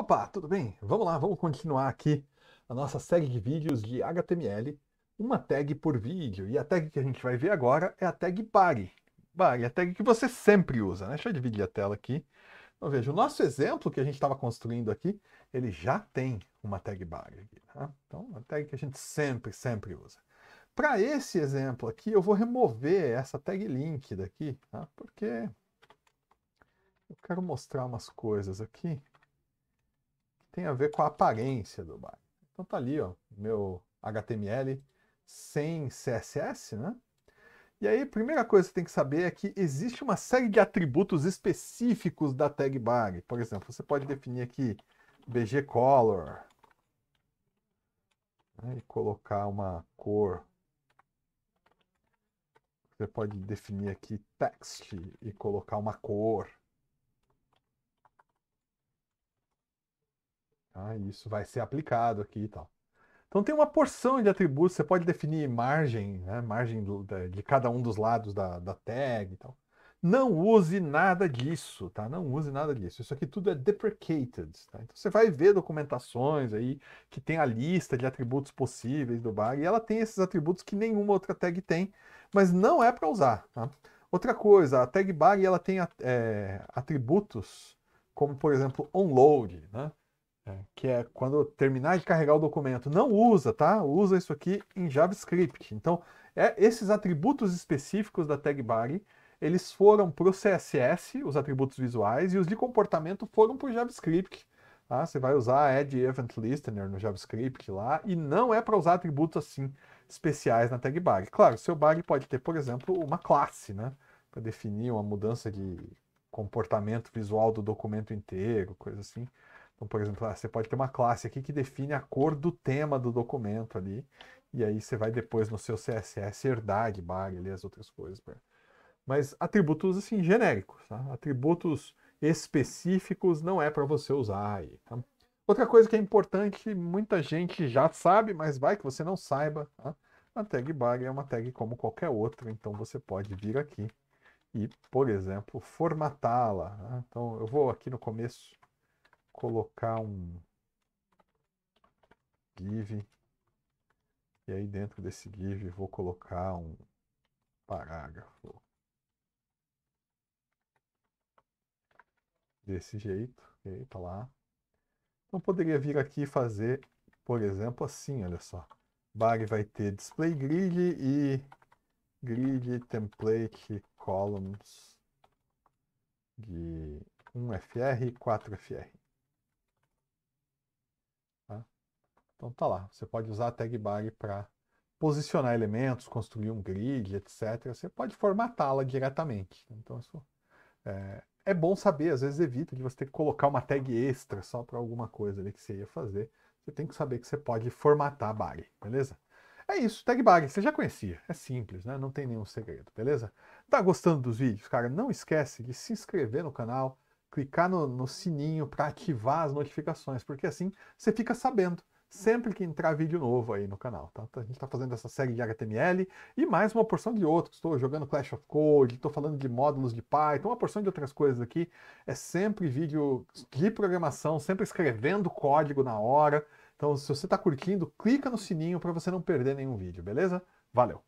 Opa, tudo bem? Vamos lá, vamos continuar aqui a nossa série de vídeos de HTML, uma tag por vídeo. E a tag que a gente vai ver agora é a tag bar. Body, a tag que você sempre usa, né? Deixa eu dividir a tela aqui. Então veja, o nosso exemplo que a gente estava construindo aqui, ele já tem uma tag bar aqui, tá? Então, uma tag que a gente sempre, sempre usa. Para esse exemplo aqui, eu vou remover essa tag link daqui, tá? Porque eu quero mostrar umas coisas aqui tem a ver com a aparência do bairro. Então tá ali, ó, meu HTML sem CSS, né? E aí, primeira coisa que você tem que saber é que existe uma série de atributos específicos da tag bar. Por exemplo, você pode definir aqui bg color né, e colocar uma cor. Você pode definir aqui text e colocar uma cor. Ah, isso vai ser aplicado aqui e tal. Então tem uma porção de atributos, você pode definir margem, né, margem do, de, de cada um dos lados da, da tag e tal. Não use nada disso, tá? Não use nada disso. Isso aqui tudo é deprecated, tá? Então você vai ver documentações aí que tem a lista de atributos possíveis do bug, e ela tem esses atributos que nenhuma outra tag tem, mas não é para usar, tá? Outra coisa, a tag bug ela tem é, atributos como, por exemplo, onload, né? É, que é quando terminar de carregar o documento, não usa, tá? Usa isso aqui em JavaScript. Então, é, esses atributos específicos da tag body, eles foram para o CSS, os atributos visuais, e os de comportamento foram para o JavaScript. Tá? Você vai usar add event listener no JavaScript lá, e não é para usar atributos assim especiais na tag body. Claro, seu body pode ter, por exemplo, uma classe, né? Para definir uma mudança de comportamento visual do documento inteiro, coisa assim. Então, por exemplo, ah, você pode ter uma classe aqui que define a cor do tema do documento ali, e aí você vai depois no seu CSS herdar de bag ali as outras coisas. Mas atributos assim genéricos, tá? atributos específicos não é para você usar aí. Tá? Outra coisa que é importante, muita gente já sabe, mas vai que você não saiba, tá? a tag bar é uma tag como qualquer outra, então você pode vir aqui e, por exemplo, formatá-la. Tá? Então eu vou aqui no começo colocar um give e aí dentro desse give vou colocar um parágrafo desse jeito, ok? Tá lá. Então poderia vir aqui e fazer, por exemplo, assim, olha só. Bar vai ter display grid e grid template columns de 1fr e 4fr. Tá? Então tá lá. Você pode usar a tag bar para posicionar elementos, construir um grid, etc. Você pode formatá-la diretamente. Então isso é, é, bom saber. Às vezes evita de você ter que colocar uma tag extra só para alguma coisa ali que você ia fazer. Você tem que saber que você pode formatar a bar, beleza? É isso, tag bar, você já conhecia. É simples, né? Não tem nenhum segredo, beleza? Tá gostando dos vídeos, cara? Não esquece de se inscrever no canal clicar no, no sininho para ativar as notificações, porque assim você fica sabendo sempre que entrar vídeo novo aí no canal, tá? tá a gente está fazendo essa série de HTML e mais uma porção de outros. Estou jogando Clash of Code, estou falando de módulos de Python, uma porção de outras coisas aqui. É sempre vídeo de programação, sempre escrevendo código na hora. Então, se você está curtindo, clica no sininho para você não perder nenhum vídeo, beleza? Valeu!